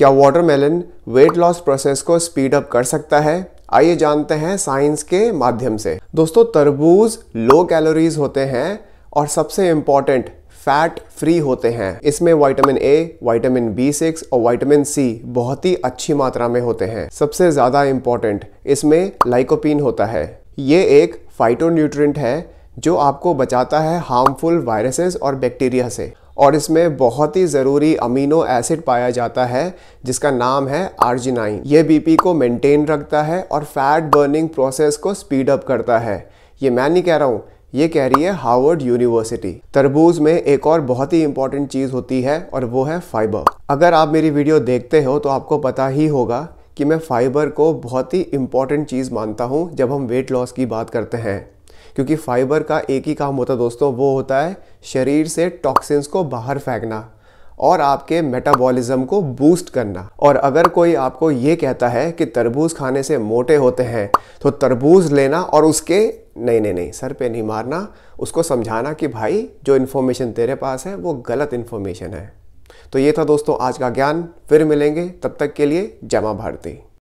क्या watermelon weight loss process को speed up कर सकता है आइए जानते हैं साइंस के माध्यम से दोस्तों तरबूज लो कैलोरीज होते हैं और सबसे इम्पॉर्टेंट फैट फ्री होते हैं इसमें vitamin A vitamin B six और विटामिन सी बहुत ही अच्छी मात्रा में होते हैं सबसे ज़्यादा इम्पॉर्टेंट इसमें लाइकोपिन होता है ये एक फाइटोन्यूट्रिएंट है जो आपको बचाता है हार्मफुल वायरसेस और बैक्टीरिया से और इसमें बहुत ही ज़रूरी अमीनो एसिड पाया जाता है जिसका नाम है आर्जिनाइन ये बीपी को मेंटेन रखता है और फैट बर्निंग प्रोसेस को स्पीड अप करता है ये मैं नहीं कह रहा हूँ ये कह रही है हार्वर्ड यूनिवर्सिटी तरबूज में एक और बहुत ही इंपॉर्टेंट चीज़ होती है और वो है फाइबर अगर आप मेरी वीडियो देखते हो तो आपको पता ही होगा कि मैं फाइबर को बहुत ही इंपॉर्टेंट चीज़ मानता हूँ जब हम वेट लॉस की बात करते हैं क्योंकि फाइबर का एक ही काम होता है दोस्तों वो होता है शरीर से टॉक्सिन्स को बाहर फेंकना और आपके मेटाबॉलिज्म को बूस्ट करना और अगर कोई आपको ये कहता है कि तरबूज खाने से मोटे होते हैं तो तरबूज लेना और उसके नहीं नहीं नहीं सर पे नहीं मारना उसको समझाना कि भाई जो इन्फॉर्मेशन तेरे पास है वो गलत इन्फॉर्मेशन है तो ये था दोस्तों आज का ज्ञान फिर मिलेंगे तब तक के लिए जमा भारती